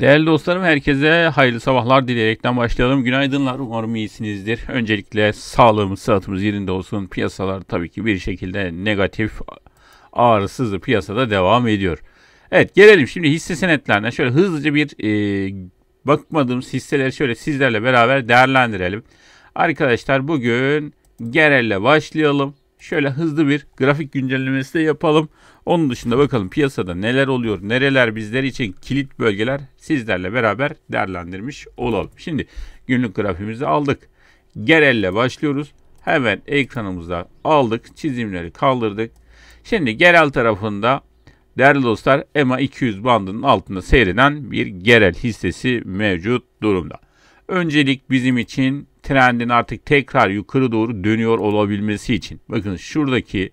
Değerli dostlarım herkese hayırlı sabahlar dileyerekten başlayalım. Günaydınlar umarım iyisinizdir. Öncelikle sağlığımız sıhhatımız yerinde olsun. Piyasalar tabii ki bir şekilde negatif ağrısızı piyasada devam ediyor. Evet gelelim şimdi hisse senetlerine şöyle hızlıca bir e, bakmadığımız hisseleri şöyle sizlerle beraber değerlendirelim. Arkadaşlar bugün genelle başlayalım şöyle hızlı bir grafik güncellemesi de yapalım. Onun dışında bakalım piyasada neler oluyor, nereler bizler için kilit bölgeler sizlerle beraber değerlendirmiş olalım. Şimdi günlük grafimizi aldık. Gerelle başlıyoruz. Hemen ekranımızda aldık, çizimleri kaldırdık. Şimdi gerel tarafında değerli dostlar EMA 200 bandının altında seyreden bir gerel hissesi mevcut durumda. Öncelik bizim için trendin artık tekrar yukarı doğru dönüyor olabilmesi için. Bakın şuradaki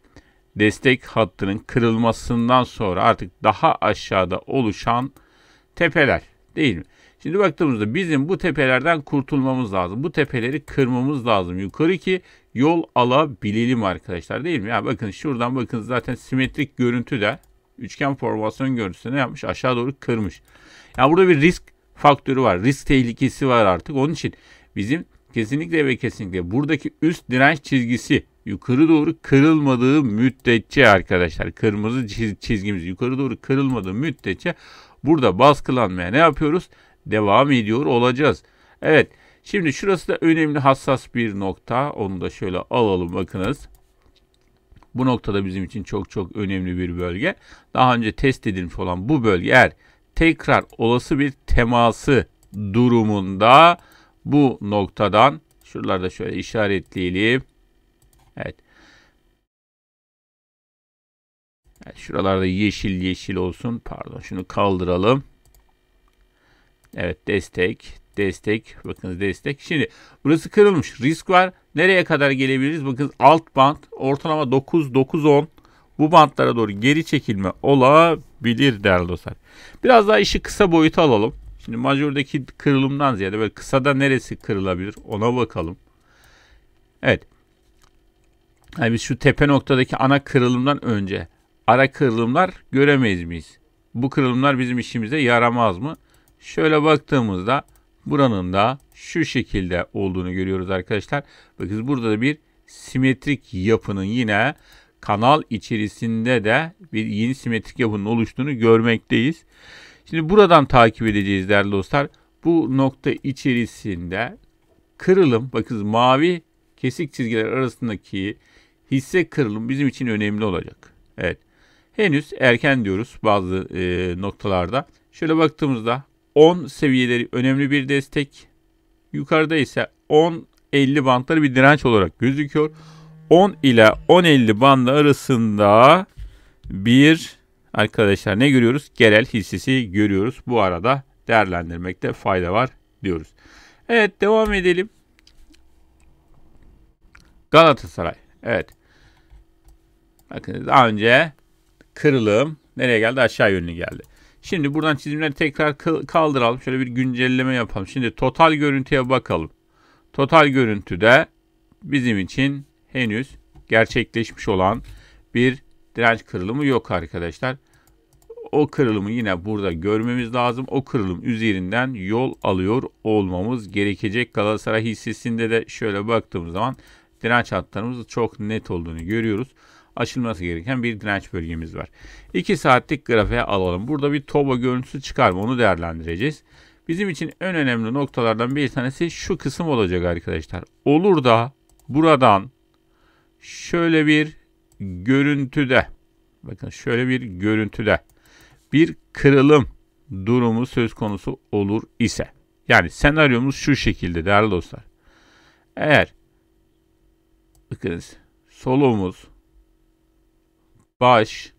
destek hattının kırılmasından sonra artık daha aşağıda oluşan tepeler değil mi? Şimdi baktığımızda bizim bu tepelerden kurtulmamız lazım. Bu tepeleri kırmamız lazım yukarı ki yol alabilelim arkadaşlar değil mi? Ya yani bakın şuradan bakın zaten simetrik görüntü de üçgen formasyon görüntüsü ne yapmış? Aşağı doğru kırmış. Yani burada bir risk faktörü var. Risk tehlikesi var artık. Onun için bizim kesinlikle ve kesinlikle buradaki üst direnç çizgisi yukarı doğru kırılmadığı müddetçe arkadaşlar kırmızı çizgimiz yukarı doğru kırılmadığı müddetçe burada baskılanmaya ne yapıyoruz? Devam ediyor olacağız. Evet şimdi şurası da önemli hassas bir nokta. Onu da şöyle alalım bakınız. Bu noktada bizim için çok çok önemli bir bölge. Daha önce test edilmiş olan bu bölge eğer tekrar olası bir teması durumunda bu noktadan şuralarda şöyle işaretleyelim. Evet. evet. Şuralarda yeşil yeşil olsun. Pardon şunu kaldıralım. Evet destek. Destek. Bakınız destek. Şimdi burası kırılmış. Risk var. Nereye kadar gelebiliriz? Bakın alt band ortalama 9 9 10 bu bantlara doğru geri çekilme olabilir bilir değerli dostlar. Biraz daha işi kısa boyuta alalım. Şimdi majördeki kırılımdan ziyade böyle kısada neresi kırılabilir ona bakalım. Evet. Yani biz şu tepe noktadaki ana kırılımdan önce ara kırılımlar göremeyiz miyiz? Bu kırılımlar bizim işimize yaramaz mı? Şöyle baktığımızda buranın da şu şekilde olduğunu görüyoruz arkadaşlar. Bakın burada da bir simetrik yapının yine kanal içerisinde de bir yeni simetrik yapının oluştuğunu görmekteyiz. Şimdi buradan takip edeceğiz değerli dostlar. Bu nokta içerisinde kırılım, bakınız mavi kesik çizgiler arasındaki hisse kırılım bizim için önemli olacak. Evet. Henüz erken diyoruz bazı e, noktalarda. Şöyle baktığımızda 10 seviyeleri önemli bir destek. Yukarıda ise 10-50 bantları bir direnç olarak gözüküyor. 10 ile 10.50 bandı arasında bir arkadaşlar ne görüyoruz? Genel hissesi görüyoruz. Bu arada değerlendirmekte fayda var diyoruz. Evet devam edelim. Galatasaray. Evet. Bakın daha önce kırılım nereye geldi? Aşağı yönlü geldi. Şimdi buradan çizimleri tekrar kaldıralım. Şöyle bir güncelleme yapalım. Şimdi total görüntüye bakalım. Total görüntüde bizim için henüz gerçekleşmiş olan bir direnç kırılımı yok arkadaşlar. O kırılımı yine burada görmemiz lazım. O kırılım üzerinden yol alıyor olmamız gerekecek. Galatasaray hissesinde de şöyle baktığımız zaman direnç hatlarımız çok net olduğunu görüyoruz. Açılması gereken bir direnç bölgemiz var. 2 saatlik grafiğe alalım. Burada bir toba görüntüsü çıkar mı onu değerlendireceğiz. Bizim için en önemli noktalardan bir tanesi şu kısım olacak arkadaşlar. Olur da buradan şöyle bir görüntüde bakın şöyle bir görüntüde bir kırılım durumu söz konusu olur ise yani senaryomuz şu şekilde değerli dostlar. Eğer bakınız solumuz baş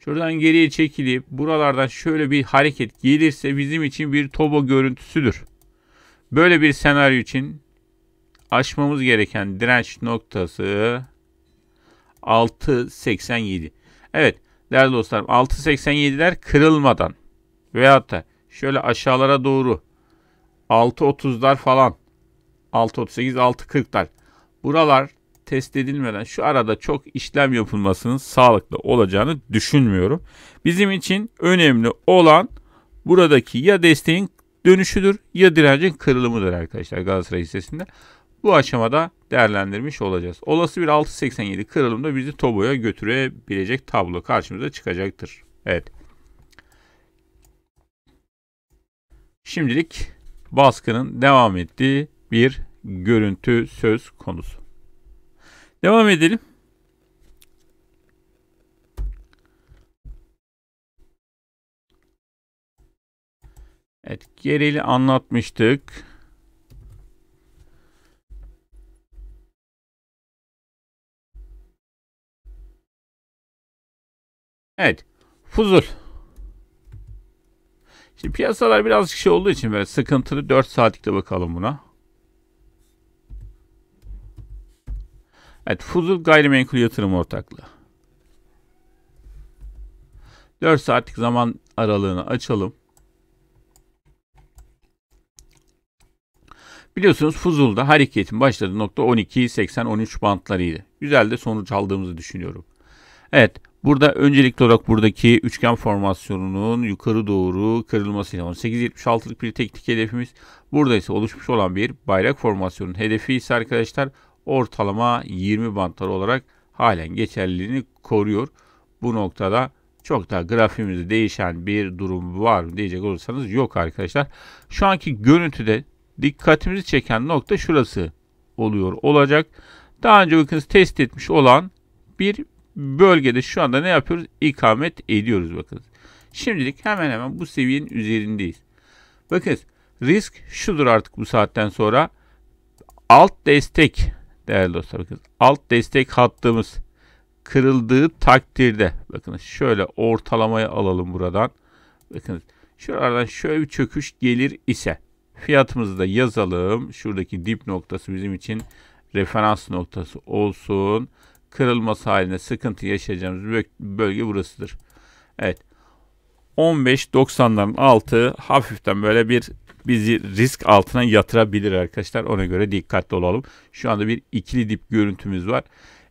şuradan geriye çekilip buralardan şöyle bir hareket gelirse bizim için bir tobo görüntüsüdür. Böyle bir senaryo için aşmamız gereken direnç noktası 6.87. Evet değerli dostlarım 6.87'ler kırılmadan veyahut da şöyle aşağılara doğru 6.30'lar falan 6.38 6.40'lar buralar test edilmeden şu arada çok işlem yapılmasının sağlıklı olacağını düşünmüyorum. Bizim için önemli olan buradaki ya desteğin dönüşüdür ya direncin kırılımıdır arkadaşlar Galatasaray hissesinde bu aşamada değerlendirmiş olacağız. Olası bir 6.87 kırılımda bizi Tobo'ya götürebilecek tablo karşımıza çıkacaktır. Evet. Şimdilik baskının devam ettiği bir görüntü söz konusu. Devam edelim. Evet, gerili anlatmıştık. Evet. Fuzul. Şimdi piyasalar birazcık şey olduğu için böyle sıkıntılı 4 saatlikte bakalım buna. Evet Fuzul Gayrimenkul Yatırım Ortaklığı. 4 saatlik zaman aralığını açalım. Biliyorsunuz Fuzul'da hareketin başladığı nokta 12, 80, 13 bantlarıydı. Güzel de sonuç aldığımızı düşünüyorum. Evet Burada öncelikli olarak buradaki üçgen formasyonunun yukarı doğru kırılmasıyla 18.76'lık bir teknik hedefimiz. Burada ise oluşmuş olan bir bayrak formasyonunun hedefi ise arkadaşlar ortalama 20 bantları olarak halen geçerliliğini koruyor. Bu noktada çok daha grafiğimizde değişen bir durum var mı diyecek olursanız yok arkadaşlar. Şu anki görüntüde dikkatimizi çeken nokta şurası oluyor olacak. Daha önce bakınız test etmiş olan bir bölgede şu anda ne yapıyoruz? İkamet ediyoruz bakın. Şimdilik hemen hemen bu seviyenin üzerindeyiz. Bakın risk şudur artık bu saatten sonra. Alt destek değerli dostlar bakın. Alt destek hattımız kırıldığı takdirde bakın şöyle ortalamayı alalım buradan. Bakın şuradan şöyle bir çöküş gelir ise fiyatımızı da yazalım. Şuradaki dip noktası bizim için referans noktası olsun kırılması haline sıkıntı yaşayacağımız bölge burasıdır. Evet. 15.90'ların altı hafiften böyle bir bizi risk altına yatırabilir arkadaşlar. Ona göre dikkatli olalım. Şu anda bir ikili dip görüntümüz var.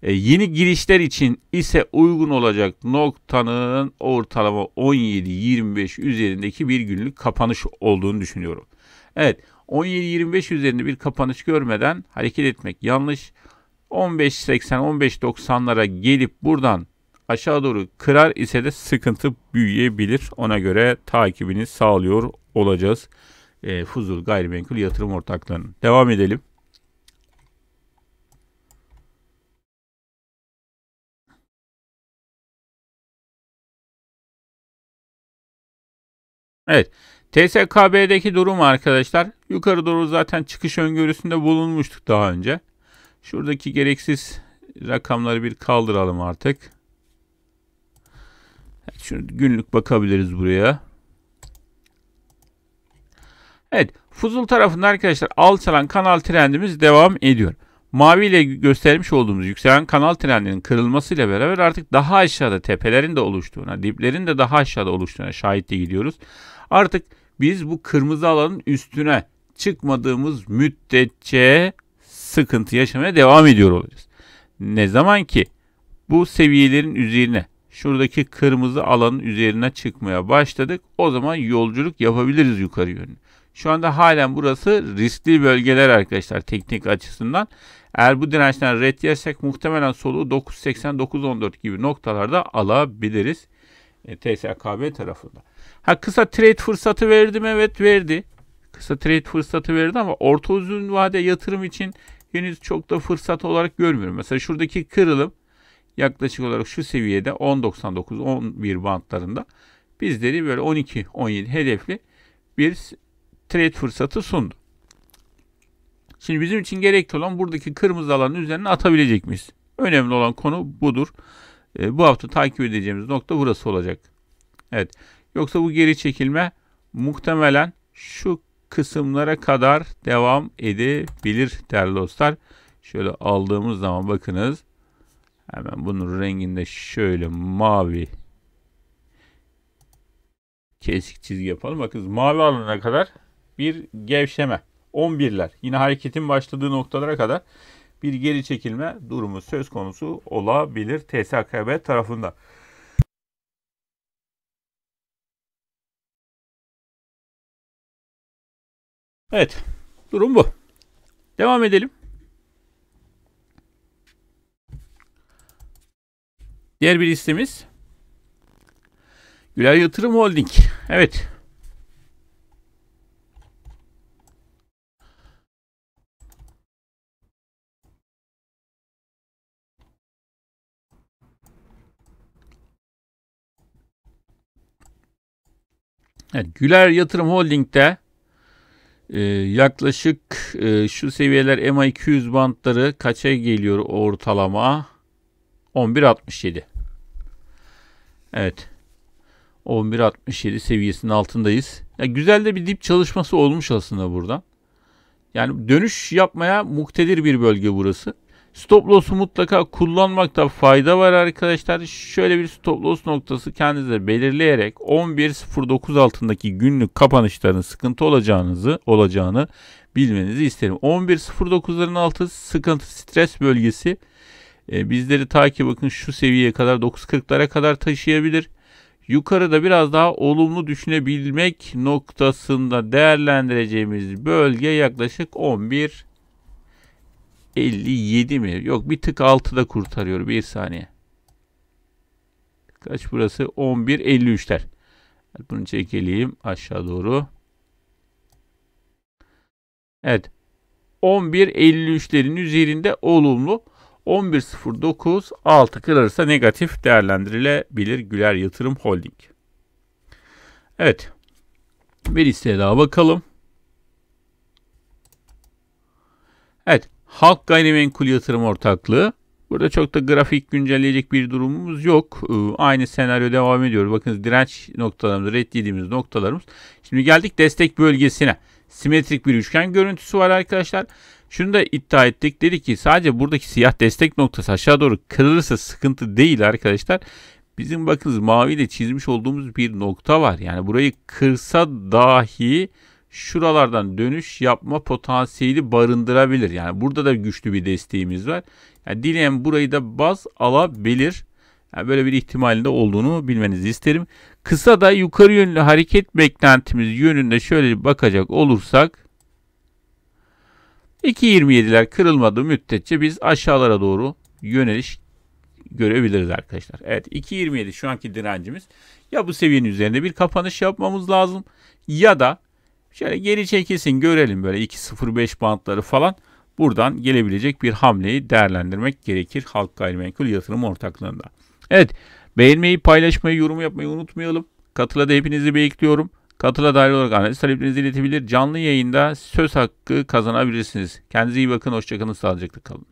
E, yeni girişler için ise uygun olacak noktanın ortalama 17-25 üzerindeki bir günlük kapanış olduğunu düşünüyorum. Evet 17-25 üzerinde bir kapanış görmeden hareket etmek yanlış. 15.80-15.90'lara gelip buradan aşağı doğru kırar ise de sıkıntı büyüyebilir. Ona göre takibini sağlıyor olacağız. E, ee, Fuzul Gayrimenkul Yatırım ortaklığının. Devam edelim. Evet. TSKB'deki durum arkadaşlar yukarı doğru zaten çıkış öngörüsünde bulunmuştuk daha önce. Şuradaki gereksiz rakamları bir kaldıralım artık. Şunu günlük bakabiliriz buraya. Evet. Fuzul tarafında arkadaşlar alçalan kanal trendimiz devam ediyor. Mavi ile göstermiş olduğumuz yükselen kanal trendinin kırılmasıyla beraber artık daha aşağıda tepelerin de oluştuğuna, diplerin de daha aşağıda oluştuğuna şahit de gidiyoruz. Artık biz bu kırmızı alanın üstüne çıkmadığımız müddetçe sıkıntı yaşamaya devam ediyor olacağız. Ne zaman ki bu seviyelerin üzerine şuradaki kırmızı alanın üzerine çıkmaya başladık o zaman yolculuk yapabiliriz yukarı yönlü. Şu anda halen burası riskli bölgeler arkadaşlar teknik açısından. Eğer bu dirençten red yersek muhtemelen soluğu 9.80-9.14 gibi noktalarda alabiliriz. E, TSKB tarafında. Ha kısa trade fırsatı verdi mi? Evet verdi. Kısa trade fırsatı verdi ama orta uzun vade yatırım için henüz çok da fırsat olarak görmüyorum. Mesela şuradaki kırılım yaklaşık olarak şu seviyede 10.99-11 bantlarında bizleri böyle 12-17 hedefli bir trade fırsatı sundu. Şimdi bizim için gerekli olan buradaki kırmızı alanın üzerine atabilecek miyiz? Önemli olan konu budur. E, bu hafta takip edeceğimiz nokta burası olacak. Evet. Yoksa bu geri çekilme muhtemelen şu kısımlara kadar devam edebilir değerli dostlar. Şöyle aldığımız zaman bakınız. Hemen bunun renginde şöyle mavi kesik çizgi yapalım. Bakınız mavi alana kadar bir gevşeme. 11'ler. Yine hareketin başladığı noktalara kadar bir geri çekilme durumu söz konusu olabilir TSKB tarafında. Evet. Durum bu. Devam edelim. Diğer bir listemiz Güler Yatırım Holding. Evet. Evet, Güler Yatırım Holding'de ee, yaklaşık e, şu seviyeler MA200 bantları kaça geliyor ortalama? 11.67. Evet. 11.67 seviyesinin altındayız. Ya güzel de bir dip çalışması olmuş aslında buradan. Yani dönüş yapmaya muktedir bir bölge burası. Stop loss'u mutlaka kullanmakta fayda var arkadaşlar. Şöyle bir stop loss noktası kendinize belirleyerek 11.09 altındaki günlük kapanışların sıkıntı olacağınızı olacağını bilmenizi isterim. 11.09'ların altı sıkıntı stres bölgesi. E, bizleri takip bakın şu seviyeye kadar 9.40'lara kadar taşıyabilir. Yukarıda biraz daha olumlu düşünebilmek noktasında değerlendireceğimiz bölge yaklaşık 11 57 mi? Yok bir tık altıda kurtarıyor. Bir saniye. Kaç burası? 11.53'ler. Bunu çekeleyim aşağı doğru. Evet. 11.53'lerin üzerinde olumlu. 11.09 6 kırarsa negatif değerlendirilebilir Güler Yatırım Holding. Evet. Bir hisseye daha bakalım. Halk Gayrimenkul Yatırım Ortaklığı. Burada çok da grafik güncelleyecek bir durumumuz yok. Ee, aynı senaryo devam ediyor. Bakınız direnç noktalarımız, reddediğimiz noktalarımız. Şimdi geldik destek bölgesine. Simetrik bir üçgen görüntüsü var arkadaşlar. Şunu da iddia ettik. Dedi ki sadece buradaki siyah destek noktası aşağı doğru kırılırsa sıkıntı değil arkadaşlar. Bizim bakınız maviyle çizmiş olduğumuz bir nokta var. Yani burayı kırsa dahi şuralardan dönüş yapma potansiyeli barındırabilir. Yani burada da güçlü bir desteğimiz var. Yani dileyen burayı da baz alabilir. Yani böyle bir ihtimalinde olduğunu bilmenizi isterim. Kısa da yukarı yönlü hareket beklentimiz yönünde şöyle bakacak olursak 2.27'ler kırılmadı müddetçe biz aşağılara doğru yöneliş görebiliriz arkadaşlar. Evet 2.27 şu anki direncimiz. Ya bu seviyenin üzerinde bir kapanış yapmamız lazım ya da Şöyle geri çekilsin görelim böyle 2.05 bantları falan. Buradan gelebilecek bir hamleyi değerlendirmek gerekir Halk Gayrimenkul Yatırım Ortaklığı'nda. Evet beğenmeyi, paylaşmayı, yorum yapmayı unutmayalım. Katıla da hepinizi bekliyorum. Katıla dair olarak analiz taleplerinizi iletebilir. Canlı yayında söz hakkı kazanabilirsiniz. Kendinize iyi bakın, hoşçakalın, sağlıcakla kalın.